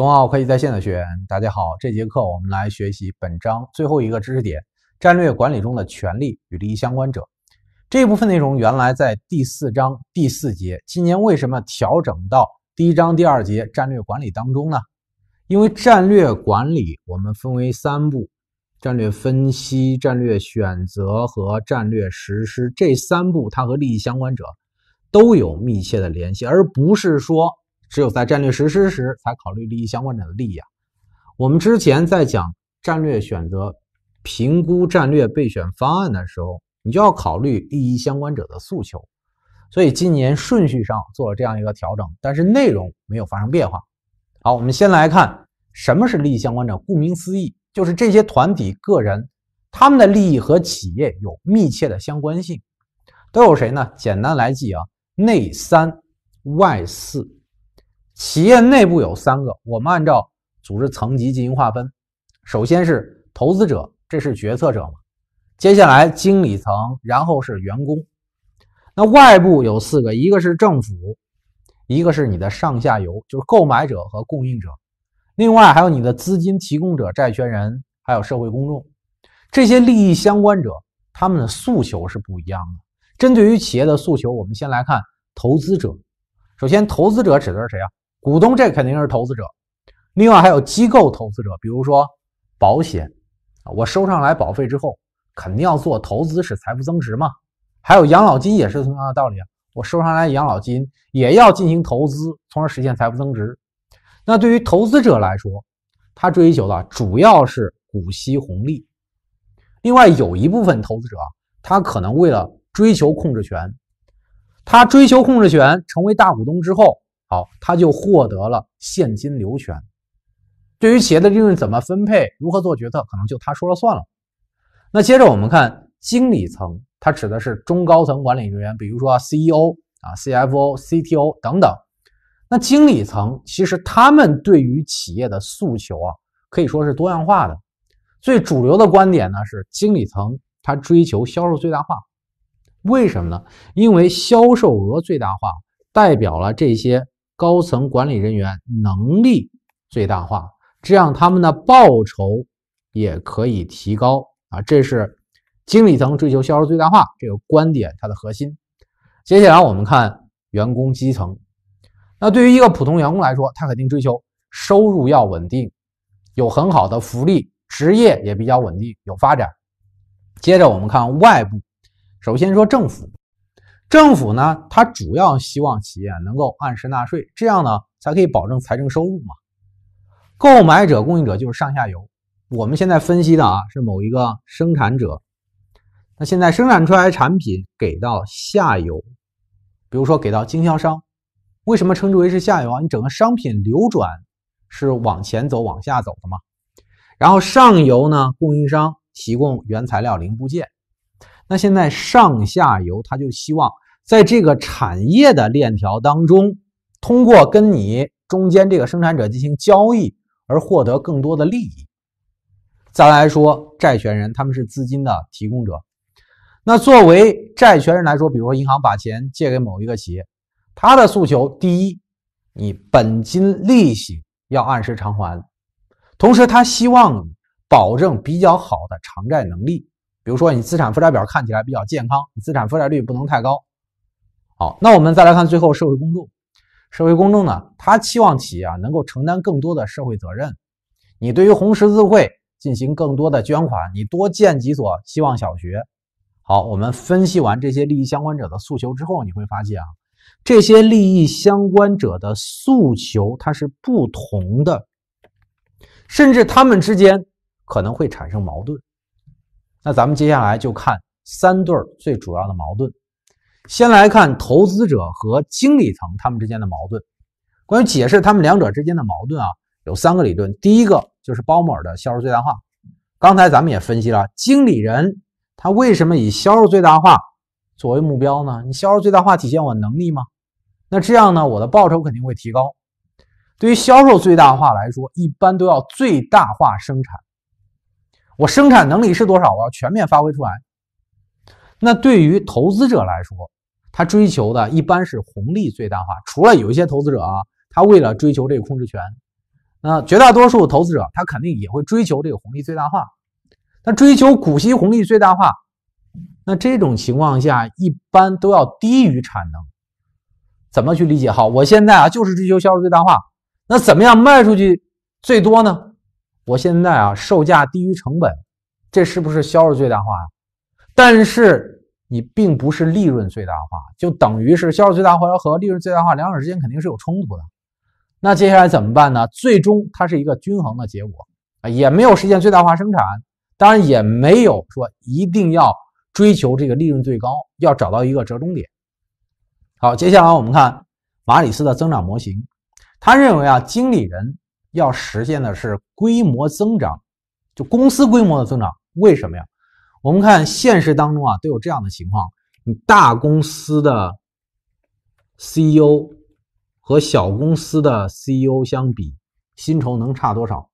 中奥科技在线的学员，大家好。这节课我们来学习本章最后一个知识点：战略管理中的权利与利益相关者。这一部分内容原来在第四章第四节，今年为什么调整到第一章第二节战略管理当中呢？因为战略管理我们分为三步：战略分析、战略选择和战略实施。这三步它和利益相关者都有密切的联系，而不是说。只有在战略实施时才考虑利益相关者的利益啊！我们之前在讲战略选择、评估战略备选方案的时候，你就要考虑利益相关者的诉求。所以今年顺序上做了这样一个调整，但是内容没有发生变化。好，我们先来看什么是利益相关者。顾名思义，就是这些团体、个人，他们的利益和企业有密切的相关性。都有谁呢？简单来记啊，内三外四。企业内部有三个，我们按照组织层级进行划分，首先是投资者，这是决策者嘛？接下来经理层，然后是员工。那外部有四个，一个是政府，一个是你的上下游，就是购买者和供应者，另外还有你的资金提供者、债权人，还有社会公众。这些利益相关者他们的诉求是不一样的。针对于企业的诉求，我们先来看投资者。首先，投资者指的是谁啊？股东这肯定是投资者，另外还有机构投资者，比如说保险我收上来保费之后，肯定要做投资使财富增值嘛。还有养老金也是同样的道理啊，我收上来养老金也要进行投资，从而实现财富增值。那对于投资者来说，他追求的主要是股息红利。另外有一部分投资者，他可能为了追求控制权，他追求控制权，成为大股东之后。好，他就获得了现金流权。对于企业的利润怎么分配，如何做决策，可能就他说了算了。那接着我们看经理层，它指的是中高层管理人员，比如说 CEO 啊、CFO、CTO 等等。那经理层其实他们对于企业的诉求啊，可以说是多样化的。最主流的观点呢是，经理层他追求销售最大化。为什么呢？因为销售额最大化代表了这些。高层管理人员能力最大化，这样他们的报酬也可以提高啊。这是经理层追求销售最大化这个观点它的核心。接下来我们看员工基层。那对于一个普通员工来说，他肯定追求收入要稳定，有很好的福利，职业也比较稳定有发展。接着我们看外部，首先说政府。政府呢，它主要希望企业能够按时纳税，这样呢才可以保证财政收入嘛。购买者、供应者就是上下游。我们现在分析的啊，是某一个生产者。那现在生产出来产品给到下游，比如说给到经销商。为什么称之为是下游啊？你整个商品流转是往前走、往下走的嘛。然后上游呢，供应商提供原材料、零部件。那现在上下游他就希望。在这个产业的链条当中，通过跟你中间这个生产者进行交易而获得更多的利益。再来说债权人，他们是资金的提供者。那作为债权人来说，比如说银行把钱借给某一个企业，他的诉求第一，你本金利息要按时偿还，同时他希望保证比较好的偿债能力，比如说你资产负债表看起来比较健康，资产负债率不能太高。好，那我们再来看最后社会公众。社会公众呢，他期望企业啊能够承担更多的社会责任。你对于红十字会进行更多的捐款，你多建几所希望小学。好，我们分析完这些利益相关者的诉求之后，你会发现啊，这些利益相关者的诉求它是不同的，甚至他们之间可能会产生矛盾。那咱们接下来就看三对最主要的矛盾。先来看投资者和经理层他们之间的矛盾。关于解释他们两者之间的矛盾啊，有三个理论。第一个就是鲍某尔的销售最大化。刚才咱们也分析了，经理人他为什么以销售最大化作为目标呢？你销售最大化体现我能力吗？那这样呢，我的报酬肯定会提高。对于销售最大化来说，一般都要最大化生产。我生产能力是多少？我要全面发挥出来。那对于投资者来说，他追求的一般是红利最大化。除了有一些投资者啊，他为了追求这个控制权，那绝大多数投资者他肯定也会追求这个红利最大化。那追求股息红利最大化，那这种情况下一般都要低于产能。怎么去理解？好，我现在啊就是追求销售最大化，那怎么样卖出去最多呢？我现在啊售价低于成本，这是不是销售最大化？但是你并不是利润最大化，就等于是销售最大化和利润最大化两者之间肯定是有冲突的。那接下来怎么办呢？最终它是一个均衡的结果啊，也没有实现最大化生产，当然也没有说一定要追求这个利润最高，要找到一个折中点。好，接下来我们看马里斯的增长模型，他认为啊，经理人要实现的是规模增长，就公司规模的增长，为什么呀？我们看现实当中啊，都有这样的情况：你大公司的 CEO 和小公司的 CEO 相比，薪酬能差多少？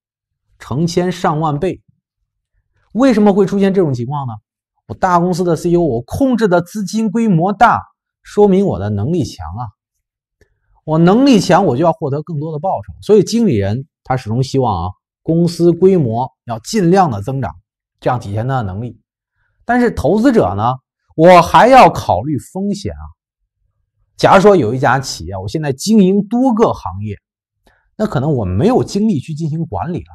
成千上万倍。为什么会出现这种情况呢？我大公司的 CEO，我控制的资金规模大，说明我的能力强啊。我能力强，我就要获得更多的报酬。所以，经理人他始终希望啊，公司规模要尽量的增长，这样体现他的能力。但是投资者呢？我还要考虑风险啊。假如说有一家企业，我现在经营多个行业，那可能我没有精力去进行管理了。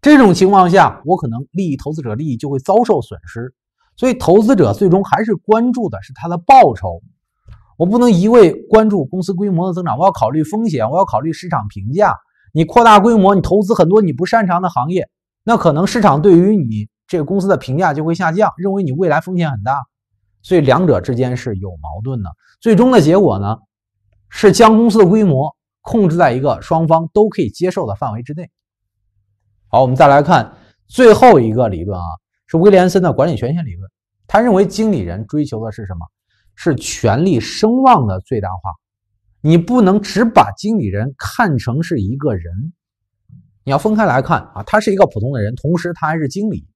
这种情况下，我可能利益投资者利益就会遭受损失。所以，投资者最终还是关注的是他的报酬。我不能一味关注公司规模的增长，我要考虑风险，我要考虑市场评价。你扩大规模，你投资很多你不擅长的行业，那可能市场对于你。这个公司的评价就会下降，认为你未来风险很大，所以两者之间是有矛盾的。最终的结果呢，是将公司的规模控制在一个双方都可以接受的范围之内。好，我们再来看最后一个理论啊，是威廉森的管理权限理论。他认为经理人追求的是什么？是权力声望的最大化。你不能只把经理人看成是一个人，你要分开来看啊，他是一个普通的人，同时他还是经理。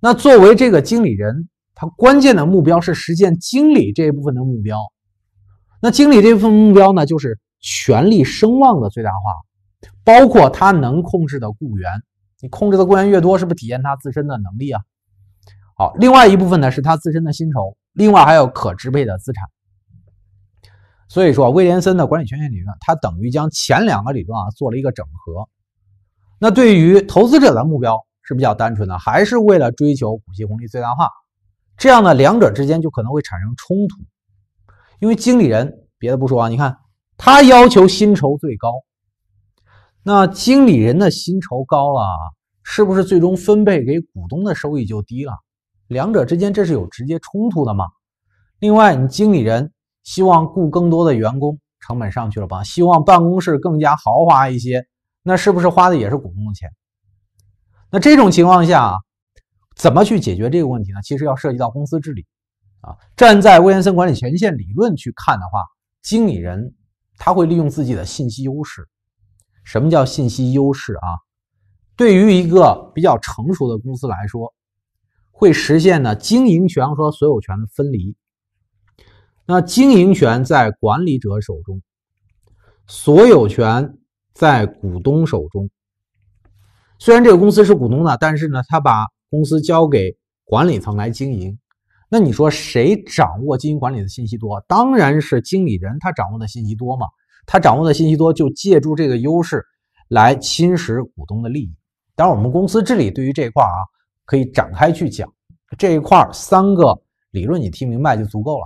那作为这个经理人，他关键的目标是实现经理这一部分的目标。那经理这部分目标呢，就是权力声望的最大化，包括他能控制的雇员。你控制的雇员越多，是不是体现他自身的能力啊？好，另外一部分呢，是他自身的薪酬，另外还有可支配的资产。所以说，威廉森的管理权限理论，它等于将前两个理论啊做了一个整合。那对于投资者的目标。是比较单纯的，还是为了追求股息红利最大化？这样呢，两者之间就可能会产生冲突。因为经理人别的不说啊，你看他要求薪酬最高，那经理人的薪酬高了是不是最终分配给股东的收益就低了？两者之间这是有直接冲突的嘛？另外，你经理人希望雇更多的员工，成本上去了吧？希望办公室更加豪华一些，那是不是花的也是股东的钱？那这种情况下啊，怎么去解决这个问题呢？其实要涉及到公司治理啊。站在威廉森管理权限理论去看的话，经理人他会利用自己的信息优势。什么叫信息优势啊？对于一个比较成熟的公司来说，会实现呢经营权和所有权的分离。那经营权在管理者手中，所有权在股东手中。虽然这个公司是股东的，但是呢，他把公司交给管理层来经营。那你说谁掌握经营管理的信息多？当然是经理人，他掌握的信息多嘛。他掌握的信息多，就借助这个优势来侵蚀股东的利益。当然，我们公司治理对于这一块啊，可以展开去讲这一块三个理论，你听明白就足够了。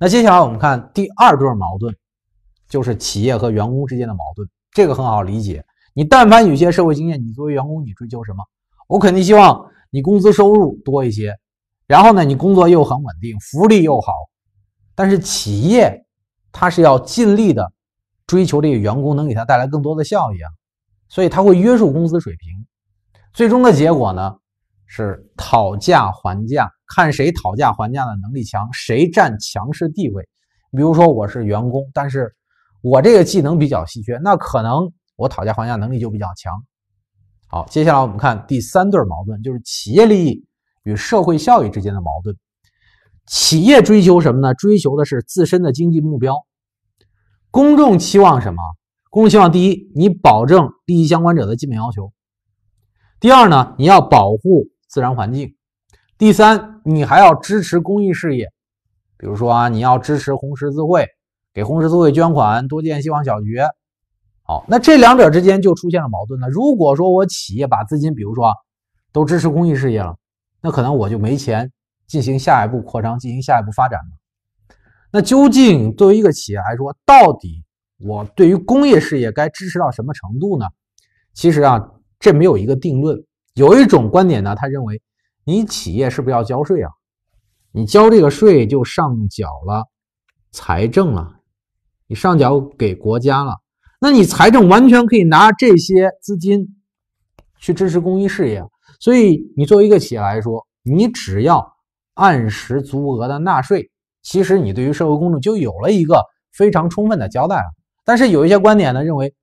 那接下来我们看第二对矛盾，就是企业和员工之间的矛盾。这个很好理解。你但凡有些社会经验，你作为员工，你追求什么？我肯定希望你工资收入多一些，然后呢，你工作又很稳定，福利又好。但是企业它是要尽力的追求这个员工能给他带来更多的效益啊，所以他会约束工资水平。最终的结果呢，是讨价还价，看谁讨价还价的能力强，谁占强势地位。比如说我是员工，但是我这个技能比较稀缺，那可能。我讨价还价能力就比较强。好，接下来我们看第三对矛盾，就是企业利益与社会效益之间的矛盾。企业追求什么呢？追求的是自身的经济目标。公众期望什么？公众期望：第一，你保证利益相关者的基本要求；第二呢，你要保护自然环境；第三，你还要支持公益事业。比如说啊，你要支持红十字会，给红十字会捐款，多建希望小学。好，那这两者之间就出现了矛盾呢。如果说我企业把资金，比如说，都支持公益事业了，那可能我就没钱进行下一步扩张，进行下一步发展了。那究竟作为一个企业来说，到底我对于工业事业该支持到什么程度呢？其实啊，这没有一个定论。有一种观点呢，他认为你企业是不是要交税啊？你交这个税就上缴了财政了，你上缴给国家了。那你财政完全可以拿这些资金去支持公益事业，所以你作为一个企业来说，你只要按时足额的纳税，其实你对于社会公众就有了一个非常充分的交代了。但是有一些观点呢，认为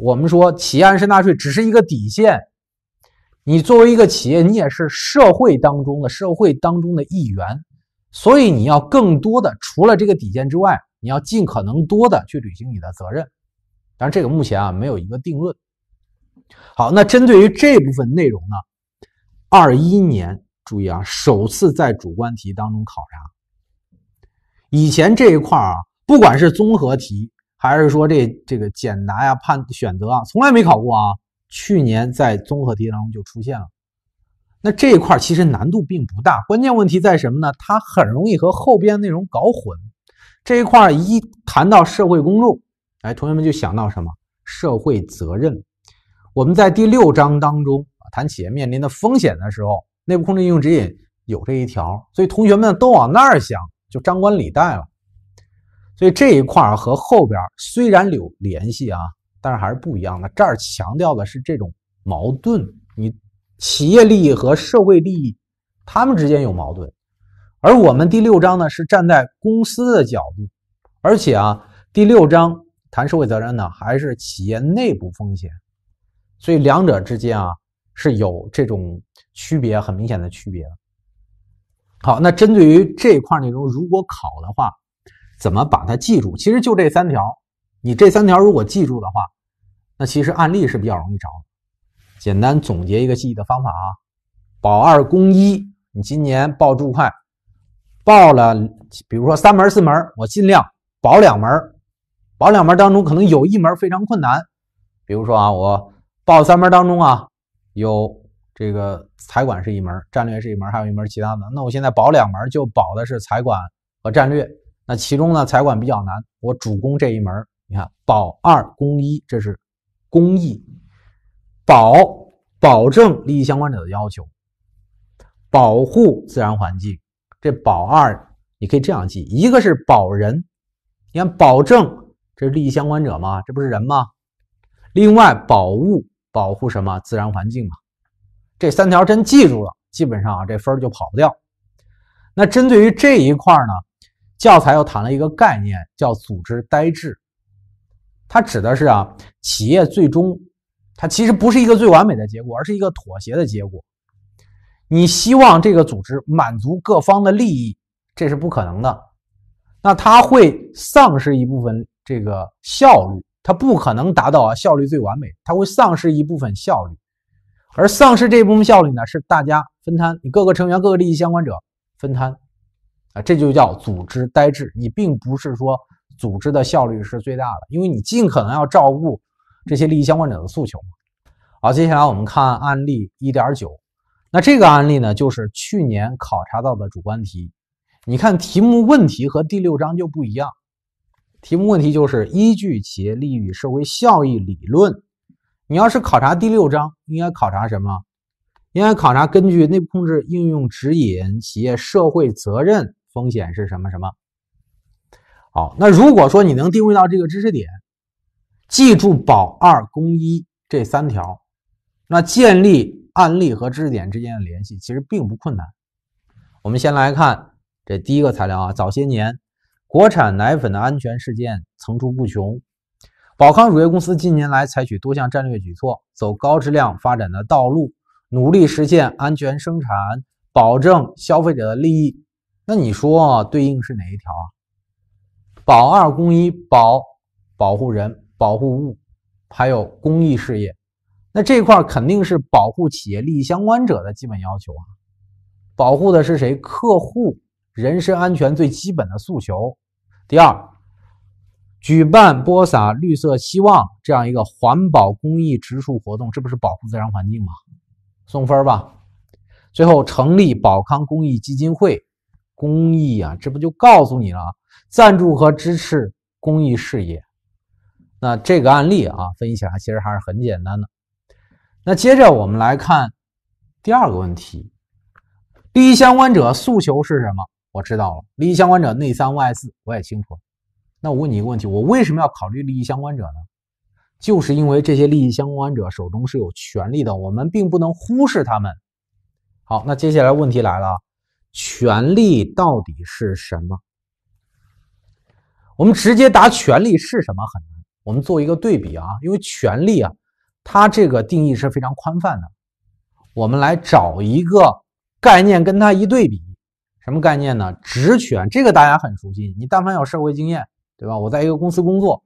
我们说企业按时纳税只是一个底线，你作为一个企业，你也是社会当中的社会当中的一员，所以你要更多的除了这个底线之外，你要尽可能多的去履行你的责任。但是这个目前啊没有一个定论。好，那针对于这部分内容呢，二一年注意啊，首次在主观题当中考察。以前这一块啊，不管是综合题还是说这这个简答呀、判选择啊，从来没考过啊。去年在综合题当中就出现了。那这一块其实难度并不大，关键问题在什么呢？它很容易和后边内容搞混。这一块一谈到社会公众。哎，同学们就想到什么社会责任？我们在第六章当中谈企业面临的风险的时候，内部控制应用指引有这一条，所以同学们都往那儿想，就张冠李戴了。所以这一块儿和后边虽然有联系啊，但是还是不一样的。这儿强调的是这种矛盾，你企业利益和社会利益他们之间有矛盾，而我们第六章呢是站在公司的角度，而且啊，第六章。谈社会责任呢，还是企业内部风险，所以两者之间啊是有这种区别，很明显的区别。好，那针对于这块内容，如果考的话，怎么把它记住？其实就这三条，你这三条如果记住的话，那其实案例是比较容易找。简单总结一个记忆的方法啊，保二攻一。你今年报注会，报了比如说三门四门，我尽量保两门。保两门当中可能有一门非常困难，比如说啊，我报三门当中啊，有这个财管是一门，战略是一门，还有一门其他的。那我现在保两门，就保的是财管和战略。那其中呢，财管比较难，我主攻这一门。你看，保二攻一，这是公益保，保证利益相关者的要求，保护自然环境。这保二你可以这样记，一个是保人，你看保证。这是利益相关者吗？这不是人吗？另外，保护保护什么自然环境啊？这三条真记住了，基本上啊这分就跑不掉。那针对于这一块呢，教材又谈了一个概念，叫组织呆滞。它指的是啊，企业最终它其实不是一个最完美的结果，而是一个妥协的结果。你希望这个组织满足各方的利益，这是不可能的。那它会丧失一部分。这个效率，它不可能达到啊效率最完美，它会丧失一部分效率，而丧失这部分效率呢，是大家分摊，你各个成员、各个利益相关者分摊啊，这就叫组织呆滞。你并不是说组织的效率是最大的，因为你尽可能要照顾这些利益相关者的诉求。好，接下来我们看案例一点九，那这个案例呢，就是去年考察到的主观题。你看题目问题和第六章就不一样。题目问题就是依据企业利益社会效益理论，你要是考察第六章，应该考察什么？应该考察根据内部控制应用指引，企业社会责任风险是什么什么？好，那如果说你能定位到这个知识点，记住保二公一这三条，那建立案例和知识点之间的联系其实并不困难。我们先来看这第一个材料啊，早些年。国产奶粉的安全事件层出不穷，宝康乳业公司近年来采取多项战略举措，走高质量发展的道路，努力实现安全生产，保证消费者的利益。那你说对应是哪一条啊？保二公一保，保护人、保护物，还有公益事业。那这块肯定是保护企业利益相关者的基本要求啊。保护的是谁？客户人身安全最基本的诉求。第二，举办播撒绿色希望这样一个环保公益植树活动，这不是保护自然环境吗？送分吧。最后成立保康公益基金会，公益啊，这不就告诉你了，赞助和支持公益事业。那这个案例啊，分析起来其实还是很简单的。那接着我们来看第二个问题，利益相关者诉求是什么？我知道了，利益相关者内三外四，我也清楚那我问你一个问题，我为什么要考虑利益相关者呢？就是因为这些利益相关者手中是有权利的，我们并不能忽视他们。好，那接下来问题来了，权利到底是什么？我们直接答权利是什么很难，我们做一个对比啊，因为权利啊，它这个定义是非常宽泛的，我们来找一个概念跟它一对比。什么概念呢？职权这个大家很熟悉，你但凡有社会经验，对吧？我在一个公司工作，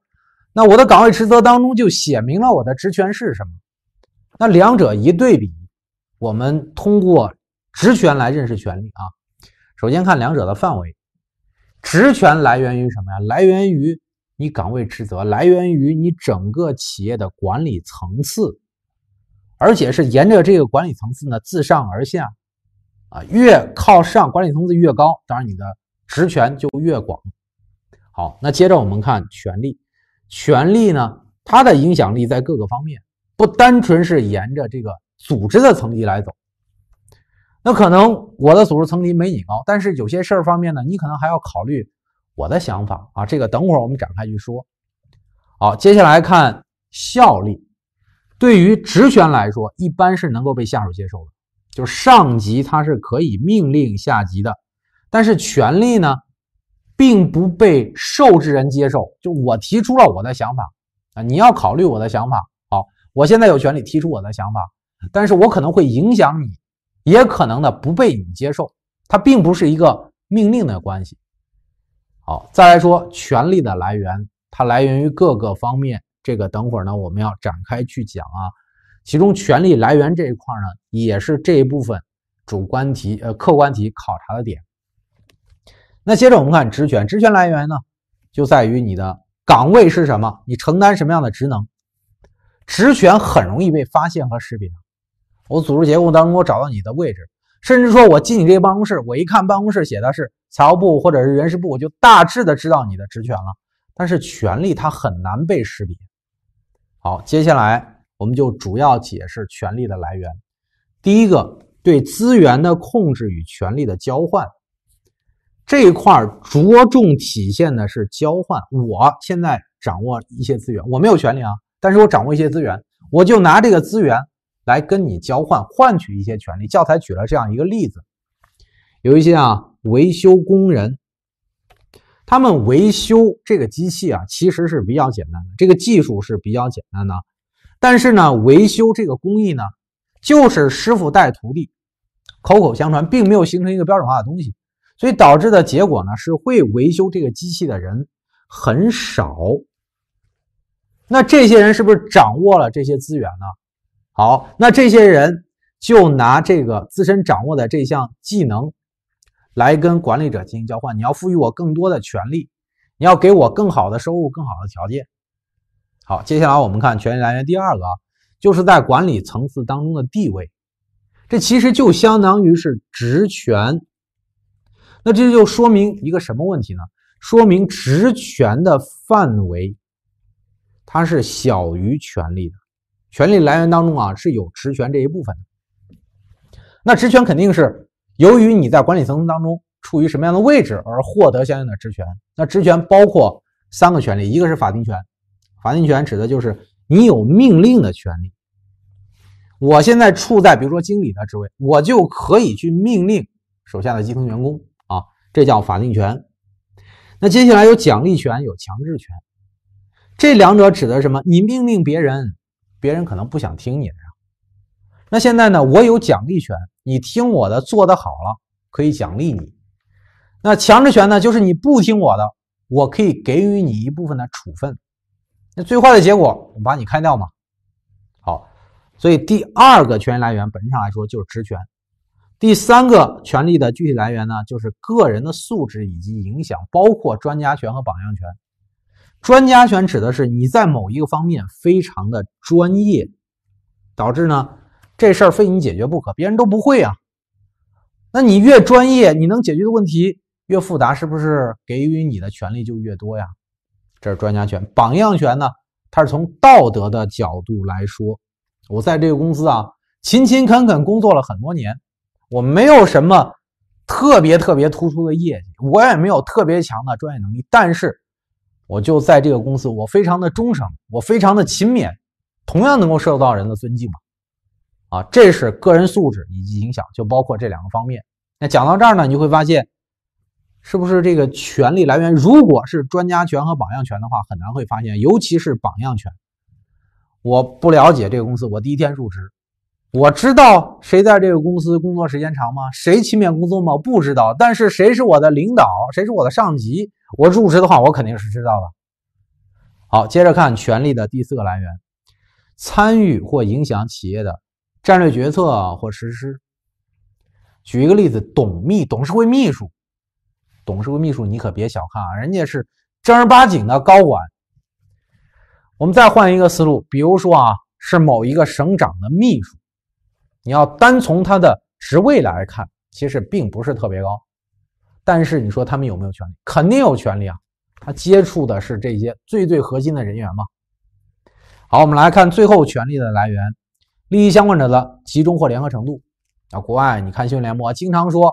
那我的岗位职责当中就写明了我的职权是什么。那两者一对比，我们通过职权来认识权利啊。首先看两者的范围，职权来源于什么呀？来源于你岗位职责，来源于你整个企业的管理层次，而且是沿着这个管理层次呢，自上而下。啊，越靠上，管理层次越高，当然你的职权就越广。好，那接着我们看权力，权力呢，它的影响力在各个方面，不单纯是沿着这个组织的层级来走。那可能我的组织层级没你高，但是有些事儿方面呢，你可能还要考虑我的想法啊。这个等会儿我们展开去说。好，接下来看效力，对于职权来说，一般是能够被下属接受的。就上级他是可以命令下级的，但是权力呢，并不被受制人接受。就我提出了我的想法啊，你要考虑我的想法。好，我现在有权利提出我的想法，但是我可能会影响你，也可能呢不被你接受。它并不是一个命令的关系。好，再来说权力的来源，它来源于各个方面。这个等会儿呢我们要展开去讲啊。其中权力来源这一块呢，也是这一部分主观题呃客观题考察的点。那接着我们看职权，职权来源呢，就在于你的岗位是什么，你承担什么样的职能。职权很容易被发现和识别，我组织结构当中我找到你的位置，甚至说我进你这个办公室，我一看办公室写的是财务部或者是人事部，我就大致的知道你的职权了。但是权力它很难被识别。好，接下来。我们就主要解释权力的来源。第一个，对资源的控制与权力的交换这一块着重体现的是交换。我现在掌握一些资源，我没有权利啊，但是我掌握一些资源，我就拿这个资源来跟你交换，换取一些权利。教材举了这样一个例子：有一些啊维修工人，他们维修这个机器啊，其实是比较简单的，这个技术是比较简单的。但是呢，维修这个工艺呢，就是师傅带徒弟，口口相传，并没有形成一个标准化的东西，所以导致的结果呢是会维修这个机器的人很少。那这些人是不是掌握了这些资源呢？好，那这些人就拿这个自身掌握的这项技能，来跟管理者进行交换。你要赋予我更多的权利，你要给我更好的收入、更好的条件。好，接下来我们看权力来源第二个啊，就是在管理层次当中的地位，这其实就相当于是职权。那这就说明一个什么问题呢？说明职权的范围它是小于权力的。权力来源当中啊是有职权这一部分的。那职权肯定是由于你在管理层当中处于什么样的位置而获得相应的职权。那职权包括三个权利，一个是法定权。法定权指的就是你有命令的权利。我现在处在比如说经理的职位，我就可以去命令手下的基层员工啊，这叫法定权。那接下来有奖励权，有强制权。这两者指的是什么？你命令别人，别人可能不想听你的呀。那现在呢，我有奖励权，你听我的，做得好了可以奖励你。那强制权呢，就是你不听我的，我可以给予你一部分的处分。那最坏的结果，我把你开掉嘛。好，所以第二个权利来源本质上来说就是职权。第三个权利的具体来源呢，就是个人的素质以及影响，包括专家权和榜样权。专家权指的是你在某一个方面非常的专业，导致呢这事儿非你解决不可，别人都不会啊。那你越专业，你能解决的问题越复杂，是不是给予你的权利就越多呀？这是专家权，榜样权呢？它是从道德的角度来说。我在这个公司啊，勤勤恳恳工作了很多年，我没有什么特别特别突出的业绩，我也没有特别强的专业能力，但是我就在这个公司，我非常的忠诚，我非常的勤勉，同样能够受到人的尊敬嘛。啊，这是个人素质以及影响，就包括这两个方面。那讲到这儿呢，你就会发现。是不是这个权力来源？如果是专家权和榜样权的话，很难会发现，尤其是榜样权。我不了解这个公司，我第一天入职，我知道谁在这个公司工作时间长吗？谁勤勉工作吗？不知道。但是谁是我的领导？谁是我的上级？我入职的话，我肯定是知道的。好，接着看权力的第四个来源：参与或影响企业的战略决策或实施。举一个例子，董秘，董事会秘书。董事会秘书，你可别小看啊，人家是正儿八经的高管。我们再换一个思路，比如说啊，是某一个省长的秘书，你要单从他的职位来看，其实并不是特别高。但是你说他们有没有权利？肯定有权利啊，他接触的是这些最最核心的人员嘛。好，我们来看最后权力的来源，利益相关者的集中或联合程度。啊，国外你看新闻联播，经常说。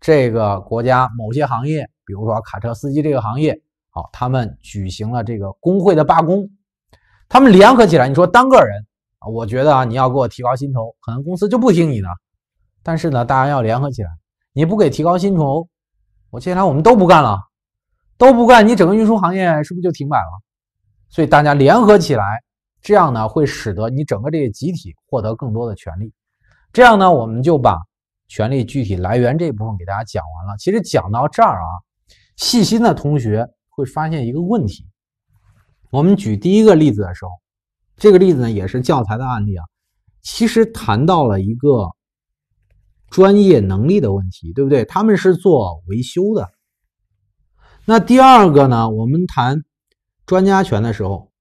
这个国家某些行业，比如说卡车司机这个行业，好，他们举行了这个工会的罢工，他们联合起来。你说单个人，我觉得啊，你要给我提高薪酬，可能公司就不听你的。但是呢，大家要联合起来，你不给提高薪酬，我接下来我们都不干了，都不干，你整个运输行业是不是就停摆了？所以大家联合起来，这样呢会使得你整个这个集体获得更多的权利。这样呢，我们就把。权力具体来源这一部分给大家讲完了。其实讲到这儿啊，细心的同学会发现一个问题：我们举第一个例子的时候，这个例子呢也是教材的案例啊，其实谈到了一个专业能力的问题，对不对？他们是做维修的。那第二个呢，我们谈专家权的时候，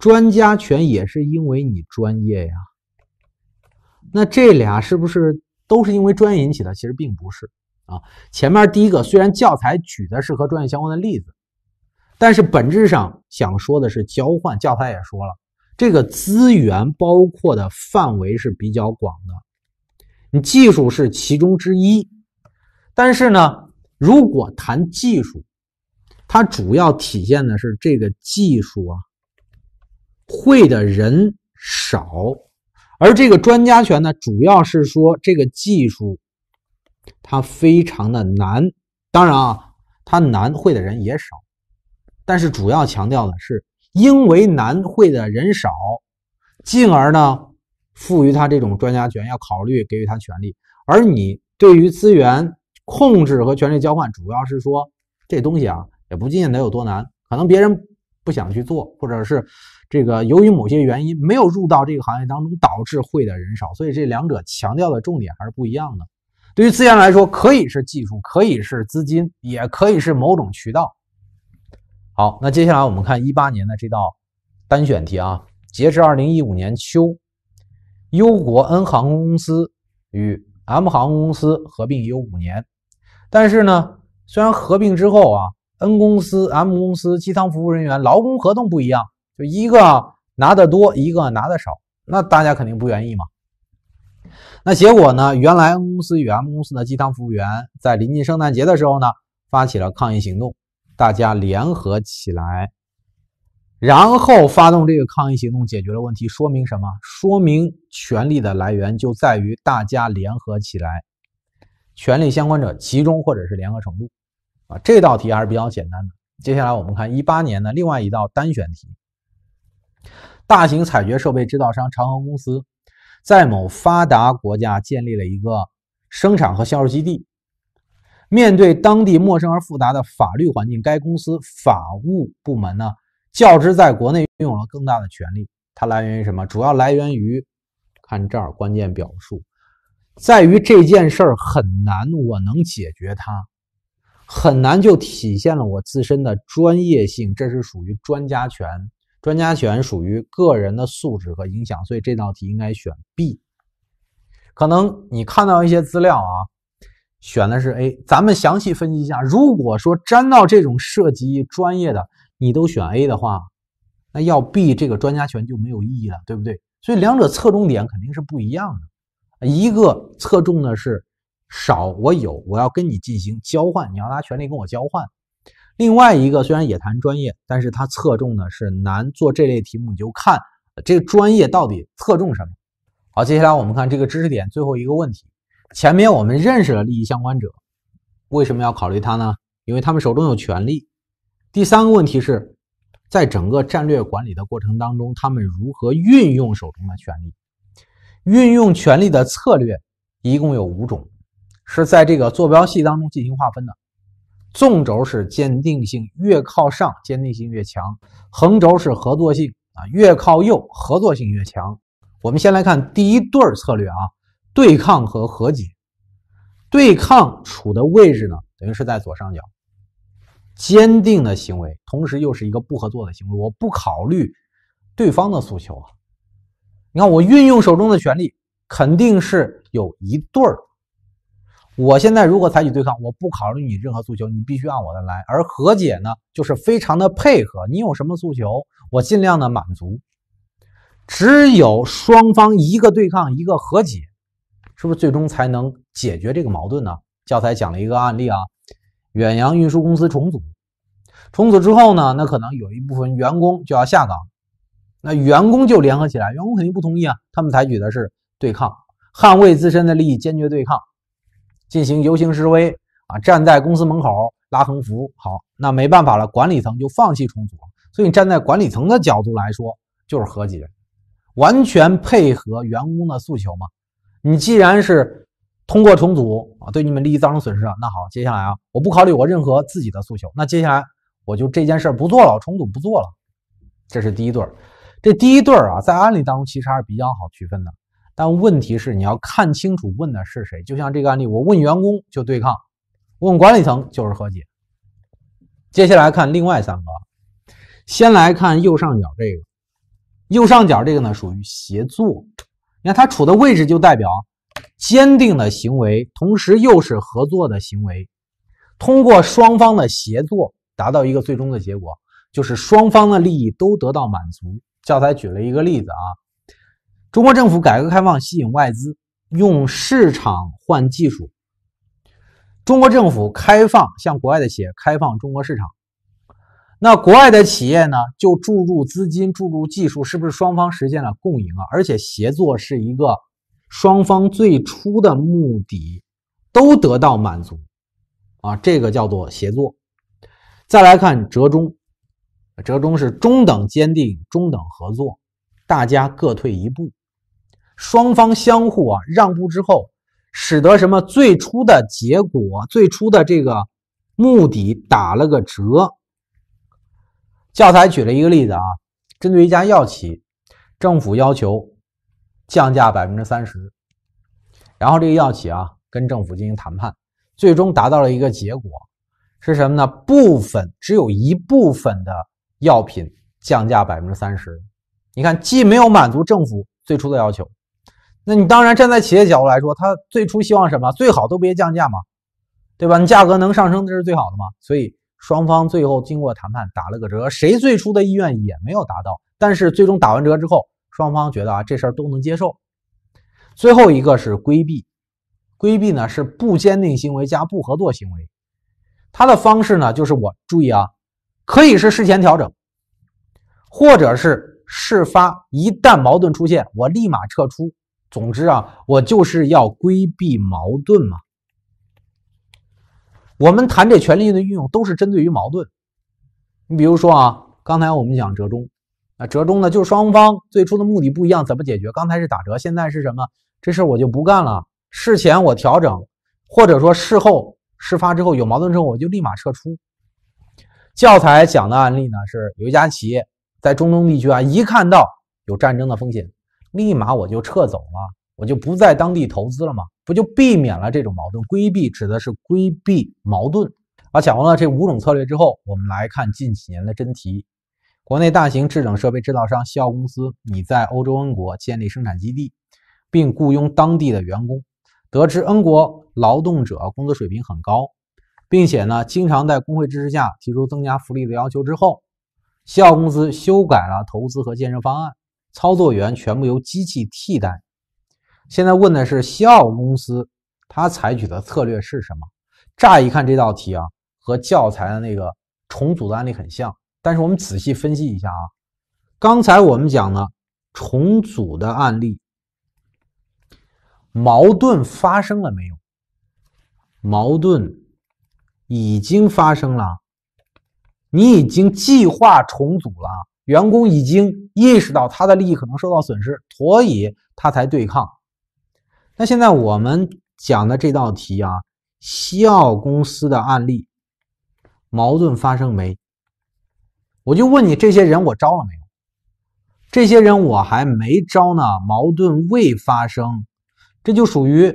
专家权也是因为你专业呀。那这俩是不是？都是因为专业引起的，其实并不是啊。前面第一个，虽然教材举的是和专业相关的例子，但是本质上想说的是交换。教材也说了，这个资源包括的范围是比较广的，你技术是其中之一。但是呢，如果谈技术，它主要体现的是这个技术啊，会的人少。而这个专家权呢，主要是说这个技术，它非常的难。当然啊，它难，会的人也少。但是主要强调的是，因为难，会的人少，进而呢，赋予他这种专家权，要考虑给予他权利。而你对于资源控制和权力交换，主要是说这东西啊，也不见得有多难，可能别人不想去做，或者是。这个由于某些原因没有入到这个行业当中，导致会的人少，所以这两者强调的重点还是不一样的。对于资源来说，可以是技术，可以是资金，也可以是某种渠道。好，那接下来我们看一八年的这道单选题啊。截至二零一五年秋，U 国 N 航空公司与 M 航空公司合并已有五年，但是呢，虽然合并之后啊，N 公司、M 公司机舱服务人员劳工合同不一样。就一个拿得多，一个拿得少，那大家肯定不愿意嘛。那结果呢？原来 M 公司与 M 公司的鸡汤服务员在临近圣诞节的时候呢，发起了抗议行动，大家联合起来，然后发动这个抗议行动解决了问题。说明什么？说明权力的来源就在于大家联合起来，权力相关者集中或者是联合程度。啊，这道题还是比较简单的。接下来我们看一八年的另外一道单选题。大型采掘设备制造商长虹公司在某发达国家建立了一个生产和销售基地。面对当地陌生而复杂的法律环境，该公司法务部门呢，较之在国内拥有了更大的权利。它来源于什么？主要来源于看这儿关键表述，在于这件事儿很难，我能解决它。很难就体现了我自身的专业性，这是属于专家权。专家权属于个人的素质和影响，所以这道题应该选 B。可能你看到一些资料啊，选的是 A。咱们详细分析一下，如果说沾到这种涉及专业的，你都选 A 的话，那要 B 这个专家权就没有意义了，对不对？所以两者侧重点肯定是不一样的。一个侧重的是少，我有，我要跟你进行交换，你要拿权利跟我交换。另外一个虽然也谈专业，但是它侧重的是难做这类题目，你就看这个专业到底侧重什么。好，接下来我们看这个知识点。最后一个问题，前面我们认识了利益相关者，为什么要考虑他呢？因为他们手中有权利。第三个问题是，在整个战略管理的过程当中，他们如何运用手中的权利？运用权力的策略一共有五种，是在这个坐标系当中进行划分的。纵轴是坚定性，越靠上坚定性越强；横轴是合作性啊，越靠右合作性越强。我们先来看第一对儿策略啊，对抗和和解。对抗处的位置呢，等于是在左上角，坚定的行为，同时又是一个不合作的行为。我不考虑对方的诉求啊。你看，我运用手中的权力，肯定是有一对儿。我现在如果采取对抗？我不考虑你任何诉求，你必须按我的来。而和解呢，就是非常的配合。你有什么诉求，我尽量的满足。只有双方一个对抗，一个和解，是不是最终才能解决这个矛盾呢？教材讲了一个案例啊，远洋运输公司重组，重组之后呢，那可能有一部分员工就要下岗，那员工就联合起来，员工肯定不同意啊，他们采取的是对抗，捍卫自身的利益，坚决对抗。进行游行示威啊，站在公司门口拉横幅，好，那没办法了，管理层就放弃重组。所以你站在管理层的角度来说，就是和解，完全配合员工的诉求嘛。你既然是通过重组啊，对你们利益造成损失啊，那好，接下来啊，我不考虑我任何自己的诉求，那接下来我就这件事不做了，重组不做了。这是第一对儿，这第一对儿啊，在案例当中其实还是比较好区分的。但问题是，你要看清楚问的是谁。就像这个案例，我问员工就对抗，问管理层就是和解。接下来看另外三个，先来看右上角这个。右上角这个呢，属于协作。你看它处的位置就代表坚定的行为，同时又是合作的行为。通过双方的协作，达到一个最终的结果，就是双方的利益都得到满足。教材举了一个例子啊。中国政府改革开放，吸引外资，用市场换技术。中国政府开放，向国外的企业开放中国市场。那国外的企业呢，就注入资金，注入技术，是不是双方实现了共赢啊？而且协作是一个双方最初的目的都得到满足啊，这个叫做协作。再来看折中，折中是中等坚定，中等合作，大家各退一步。双方相互啊让步之后，使得什么最初的结果、最初的这个目的打了个折。教材举了一个例子啊，针对一家药企，政府要求降价百分之三十，然后这个药企啊跟政府进行谈判，最终达到了一个结果是什么呢？部分只有一部分的药品降价百分之三十。你看，既没有满足政府最初的要求。那你当然站在企业角度来说，他最初希望什么？最好都别降价嘛，对吧？你价格能上升，这是最好的嘛。所以双方最后经过谈判打了个折，谁最初的意愿也没有达到，但是最终打完折之后，双方觉得啊这事儿都能接受。最后一个是规避，规避呢是不坚定行为加不合作行为，它的方式呢就是我注意啊，可以是事前调整，或者是事发一旦矛盾出现，我立马撤出。总之啊，我就是要规避矛盾嘛。我们谈这权力的运用，都是针对于矛盾。你比如说啊，刚才我们讲折中，啊折中呢，就是双方最初的目的不一样，怎么解决？刚才是打折，现在是什么？这事我就不干了。事前我调整，或者说事后事发之后有矛盾之后，我就立马撤出。教材讲的案例呢，是有一家企业在中东地区啊，一看到有战争的风险。立马我就撤走了，我就不在当地投资了嘛，不就避免了这种矛盾？规避指的是规避矛盾。啊，讲完了这五种策略之后，我们来看近几年的真题。国内大型制冷设备制造商西奥公司，已在欧洲恩国建立生产基地，并雇佣当地的员工。得知恩国劳动者工资水平很高，并且呢，经常在工会支持下提出增加福利的要求之后，西奥公司修改了投资和建设方案。操作员全部由机器替代。现在问的是西奥公司，它采取的策略是什么？乍一看这道题啊，和教材的那个重组的案例很像。但是我们仔细分析一下啊，刚才我们讲了重组的案例，矛盾发生了没有？矛盾已经发生了，你已经计划重组了。员工已经意识到他的利益可能受到损失，所以他才对抗。那现在我们讲的这道题啊，西奥公司的案例，矛盾发生没？我就问你，这些人我招了没有？这些人我还没招呢，矛盾未发生，这就属于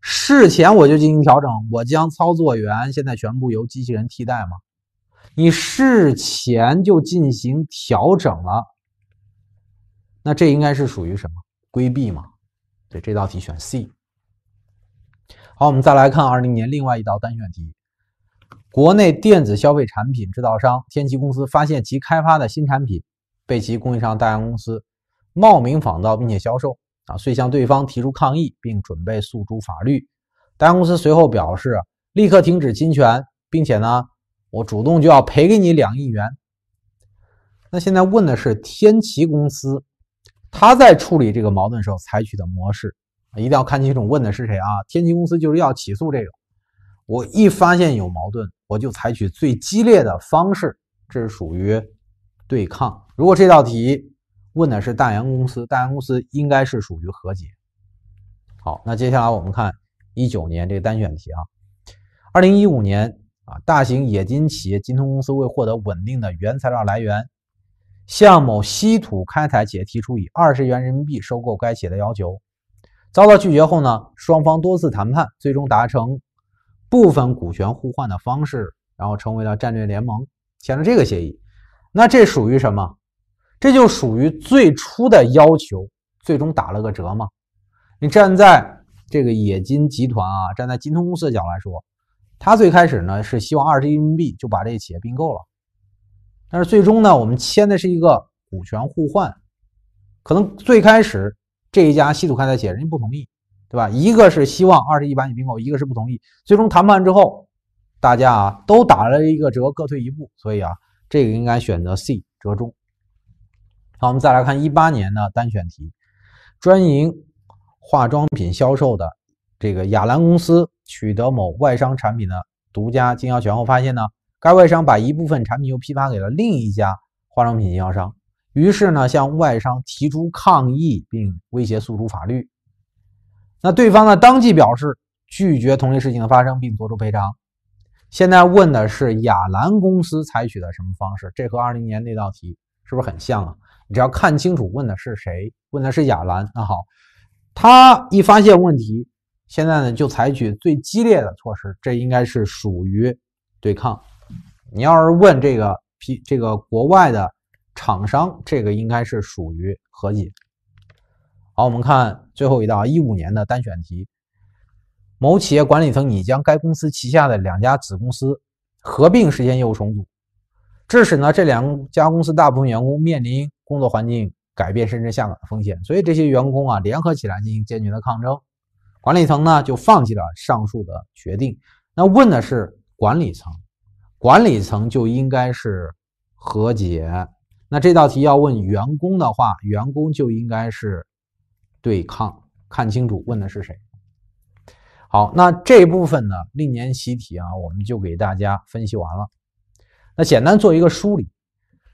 事前我就进行调整，我将操作员现在全部由机器人替代吗？你事前就进行调整了，那这应该是属于什么规避嘛？所以这道题选 C。好，我们再来看二零年另外一道单选题：国内电子消费产品制造商天琪公司发现其开发的新产品被其供应商大洋公司冒名仿造并且销售啊，遂向对方提出抗议，并准备诉诸法律。大洋公司随后表示立刻停止侵权，并且呢。我主动就要赔给你两亿元。那现在问的是天奇公司，他在处理这个矛盾时候采取的模式，一定要看清楚问的是谁啊？天奇公司就是要起诉这个。我一发现有矛盾，我就采取最激烈的方式，这是属于对抗。如果这道题问的是大洋公司，大洋公司应该是属于和解。好，那接下来我们看一九年这个单选题啊，二零一五年。啊，大型冶金企业金通公司为获得稳定的原材料来源，向某稀土开采企业提出以二十元人民币收购该企业的要求，遭到拒绝后呢，双方多次谈判，最终达成部分股权互换的方式，然后成为了战略联盟，签了这个协议。那这属于什么？这就属于最初的要求，最终打了个折嘛。你站在这个冶金集团啊，站在金通公司的角度来说。他最开始呢是希望二十亿人民币就把这企业并购了，但是最终呢我们签的是一个股权互换，可能最开始这一家稀土开采企业人家不同意，对吧？一个是希望二十亿把你并购，一个是不同意。最终谈判之后，大家啊都打了一个折，各退一步，所以啊这个应该选择 C 折中。好，我们再来看一八年的单选题，专营化妆品销售的这个雅兰公司。取得某外商产品的独家经销权后，发现呢，该外商把一部分产品又批发给了另一家化妆品经销商，于是呢，向外商提出抗议，并威胁诉诸法律。那对方呢，当即表示拒绝同类事情的发生，并作出赔偿。现在问的是雅兰公司采取的什么方式？这和20年那道题是不是很像啊？你只要看清楚问的是谁，问的是雅兰。那好，他一发现问题。现在呢，就采取最激烈的措施，这应该是属于对抗。你要是问这个批这个国外的厂商，这个应该是属于和解。好，我们看最后一道一五年的单选题：某企业管理层拟将该公司旗下的两家子公司合并，实现业务重组，致使呢这两家公司大部分员工面临工作环境改变甚至下岗的风险，所以这些员工啊联合起来进行坚决的抗争。管理层呢就放弃了上述的决定。那问的是管理层，管理层就应该是和解。那这道题要问员工的话，员工就应该是对抗。看清楚问的是谁。好，那这部分呢，历年习题啊，我们就给大家分析完了。那简单做一个梳理，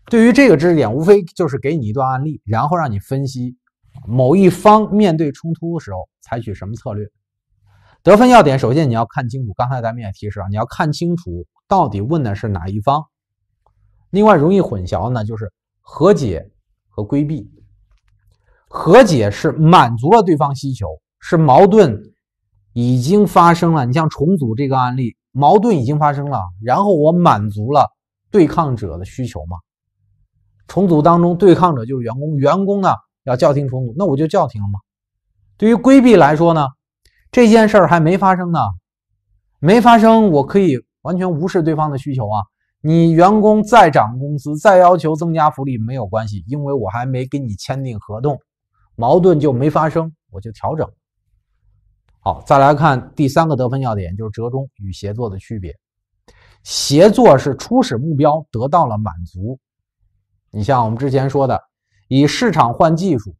对于这个知识点，无非就是给你一段案例，然后让你分析。某一方面对冲突的时候采取什么策略？得分要点：首先你要看清楚，刚才咱们也提示啊，你要看清楚到底问的是哪一方。另外，容易混淆呢，就是和解和规避。和解是满足了对方需求，是矛盾已经发生了。你像重组这个案例，矛盾已经发生了，然后我满足了对抗者的需求嘛？重组当中，对抗者就是员工，员工呢？要叫停重组，那我就叫停了嘛。对于规避来说呢，这件事儿还没发生呢，没发生，我可以完全无视对方的需求啊。你员工再涨工资，再要求增加福利没有关系，因为我还没跟你签订合同，矛盾就没发生，我就调整。好，再来看第三个得分要点，就是折中与协作的区别。协作是初始目标得到了满足，你像我们之前说的。以市场换技术，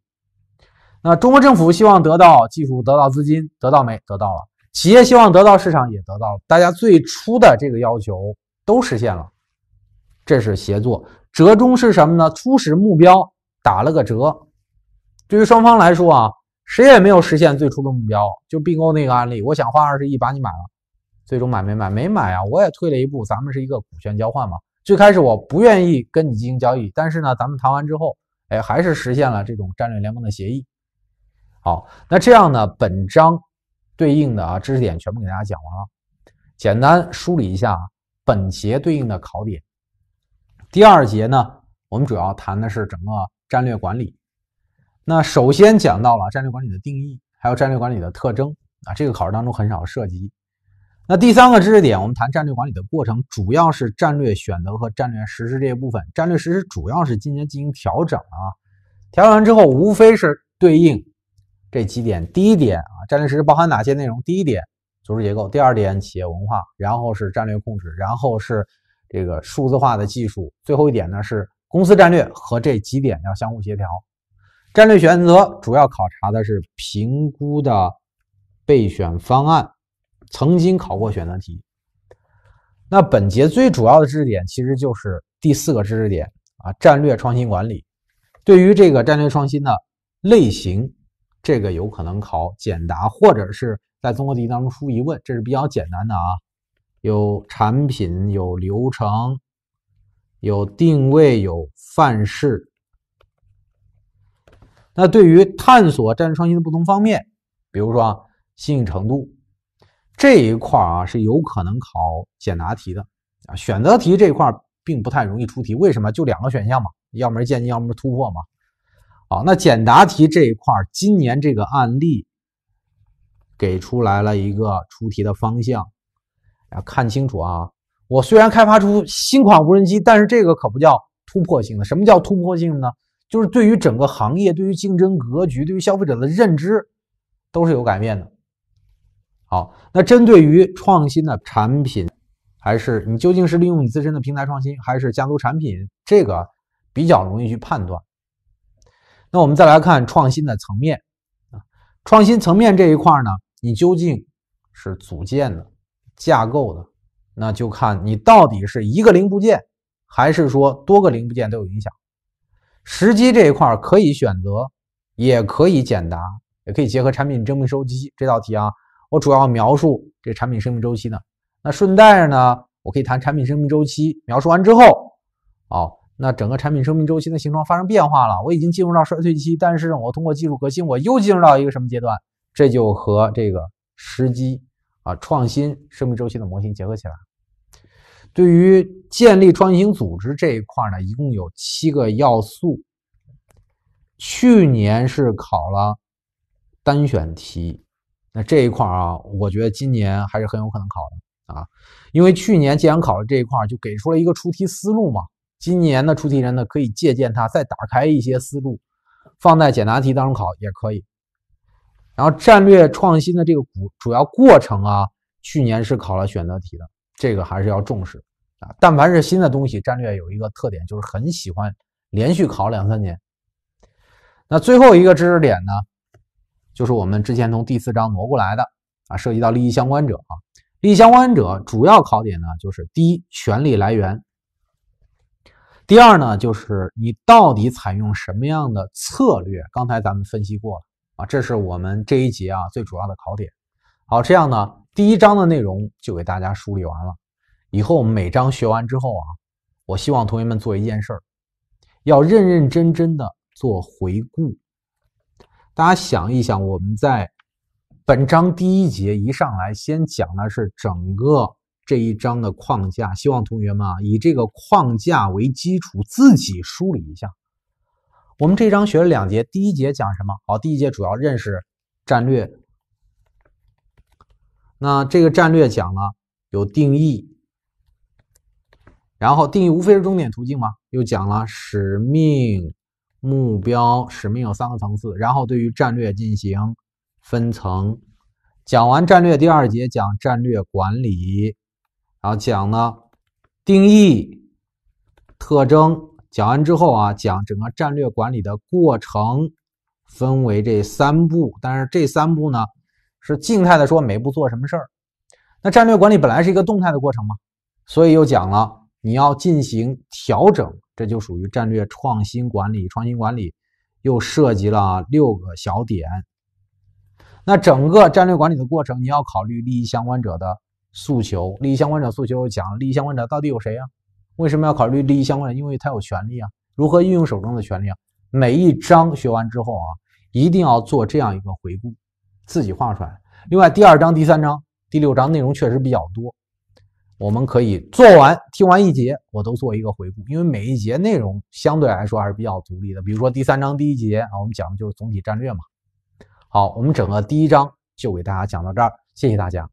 那中国政府希望得到技术，得到资金，得到没？得到了。企业希望得到市场，也得到了。大家最初的这个要求都实现了，这是协作。折中是什么呢？初始目标打了个折，对于双方来说啊，谁也没有实现最初的目标。就并购那个案例，我想花二十亿把你买了，最终买没买？没买啊，我也退了一步，咱们是一个股权交换嘛。最开始我不愿意跟你进行交易，但是呢，咱们谈完之后。哎，还是实现了这种战略联盟的协议。好，那这样呢，本章对应的啊知识点全部给大家讲完了。简单梳理一下啊，本节对应的考点。第二节呢，我们主要谈的是整个战略管理。那首先讲到了战略管理的定义，还有战略管理的特征啊，这个考试当中很少涉及。那第三个知识点，我们谈战略管理的过程，主要是战略选择和战略实施这一部分。战略实施主要是今年进行调整啊，调整完之后，无非是对应这几点：第一点啊，战略实施包含哪些内容？第一点，组织结构；第二点，企业文化；然后是战略控制；然后是这个数字化的技术；最后一点呢，是公司战略和这几点要相互协调。战略选择主要考察的是评估的备选方案。曾经考过选择题。那本节最主要的知识点其实就是第四个知识点啊，战略创新管理。对于这个战略创新的类型，这个有可能考简答，或者是在综合题当中出疑问，这是比较简单的啊。有产品，有流程，有定位，有范式。那对于探索战略创新的不同方面，比如说啊，新颖程度。这一块啊是有可能考简答题的啊，选择题这一块并不太容易出题，为什么？就两个选项嘛，要么是渐进，要么是突破嘛。好，那简答题这一块，今年这个案例给出来了一个出题的方向。啊，看清楚啊，我虽然开发出新款无人机，但是这个可不叫突破性的。什么叫突破性呢？就是对于整个行业、对于竞争格局、对于消费者的认知，都是有改变的。好，那针对于创新的产品，还是你究竟是利用你自身的平台创新，还是加入产品？这个比较容易去判断。那我们再来看创新的层面，啊，创新层面这一块呢，你究竟是组建的、架构的，那就看你到底是一个零部件，还是说多个零部件都有影响。时机这一块可以选择，也可以简答，也可以结合产品征兵收集这道题啊。我主要描述这产品生命周期呢，那顺带着呢，我可以谈产品生命周期描述完之后，哦，那整个产品生命周期的形状发生变化了，我已经进入到衰退期，但是我通过技术革新，我又进入到一个什么阶段？这就和这个时机啊，创新生命周期的模型结合起来。对于建立创新型组织这一块呢，一共有七个要素。去年是考了单选题。那这一块啊，我觉得今年还是很有可能考的啊，因为去年既然考了这一块就给出了一个出题思路嘛。今年的出题人呢可以借鉴它，再打开一些思路，放在简答题当中考也可以。然后战略创新的这个主主要过程啊，去年是考了选择题的，这个还是要重视啊。但凡是新的东西，战略有一个特点就是很喜欢连续考两三年。那最后一个知识点呢？就是我们之前从第四章挪过来的啊，涉及到利益相关者啊，利益相关者主要考点呢，就是第一，权利来源；第二呢，就是你到底采用什么样的策略。刚才咱们分析过了啊，这是我们这一节啊最主要的考点。好，这样呢，第一章的内容就给大家梳理完了。以后每章学完之后啊，我希望同学们做一件事儿，要认认真真的做回顾。大家想一想，我们在本章第一节一上来先讲的是整个这一章的框架，希望同学们啊以这个框架为基础自己梳理一下。我们这章学了两节，第一节讲什么？好，第一节主要认识战略。那这个战略讲了有定义，然后定义无非是终点途径嘛，又讲了使命。目标使命有三个层次，然后对于战略进行分层。讲完战略，第二节讲战略管理，然后讲呢定义、特征。讲完之后啊，讲整个战略管理的过程，分为这三步。但是这三步呢，是静态的说每步做什么事儿。那战略管理本来是一个动态的过程嘛，所以又讲了你要进行调整。这就属于战略创新管理，创新管理又涉及了六个小点。那整个战略管理的过程，你要考虑利益相关者的诉求。利益相关者诉求讲，利益相关者到底有谁呀？为什么要考虑利益相关者？因为他有权利啊。如何运用手中的权利啊？每一章学完之后啊，一定要做这样一个回顾，自己画出来。另外，第二章、第三章、第六章内容确实比较多。我们可以做完听完一节，我都做一个回顾，因为每一节内容相对来说还是比较独立的。比如说第三章第一节啊，我们讲的就是总体战略嘛。好，我们整个第一章就给大家讲到这儿，谢谢大家。